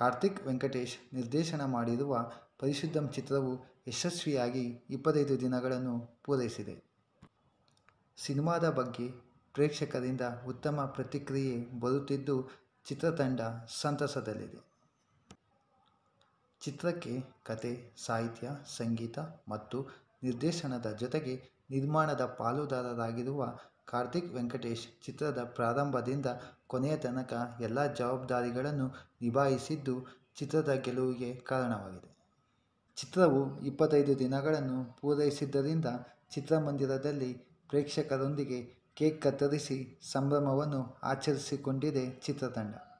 ಕಾರ್ತಿಕ್ ವೆಂಕಟೇಶ್ ನಿರ್ದೇಶನ ಮಾಡಿರುವ ಪರಿಶುದ್ಧಂ ಚಿತ್ರವು ಯಶಸ್ವಿಯಾಗಿ ಇಪ್ಪತ್ತೈದು ದಿನಗಳನ್ನು ಪೂರೈಸಿದೆ ಸಿನಿಮಾದ ಬಗ್ಗೆ ಪ್ರೇಕ್ಷಕರಿಂದ ಉತ್ತಮ ಪ್ರತಿಕ್ರಿಯೆ ಬರುತ್ತಿದ್ದು ಚಿತ್ರತಂಡ ಸಂತಸದಲ್ಲಿದೆ ಚಿತ್ರಕ್ಕೆ ಕತೆ ಸಾಹಿತ್ಯ ಸಂಗೀತ ಮತ್ತು ನಿರ್ದೇಶನದ ಜೊತೆಗೆ ನಿರ್ಮಾಣದ ಪಾಲುದಾರರಾಗಿರುವ ಕಾರ್ತಿಕ್ ವೆಂಕಟೇಶ್ ಚಿತ್ರದ ಪ್ರಾರಂಭದಿಂದ ಕೊನೆಯ ತನಕ ಎಲ್ಲ ಜವಾಬ್ದಾರಿಗಳನ್ನು ನಿಭಾಯಿಸಿದ್ದು ಚಿತ್ರದ ಗೆಲುವಿಗೆ ಕಾರಣವಾಗಿದೆ ಚಿತ್ರವು ಇಪ್ಪತ್ತೈದು ದಿನಗಳನ್ನು ಪೂರೈಸಿದ್ದರಿಂದ ಚಿತ್ರಮಂದಿರದಲ್ಲಿ ಪ್ರೇಕ್ಷಕರೊಂದಿಗೆ ಕೇಕ್ ಕತ್ತರಿಸಿ ಸಂಭ್ರಮವನ್ನು ಆಚರಿಸಿಕೊಂಡಿದೆ ಚಿತ್ರತಂಡ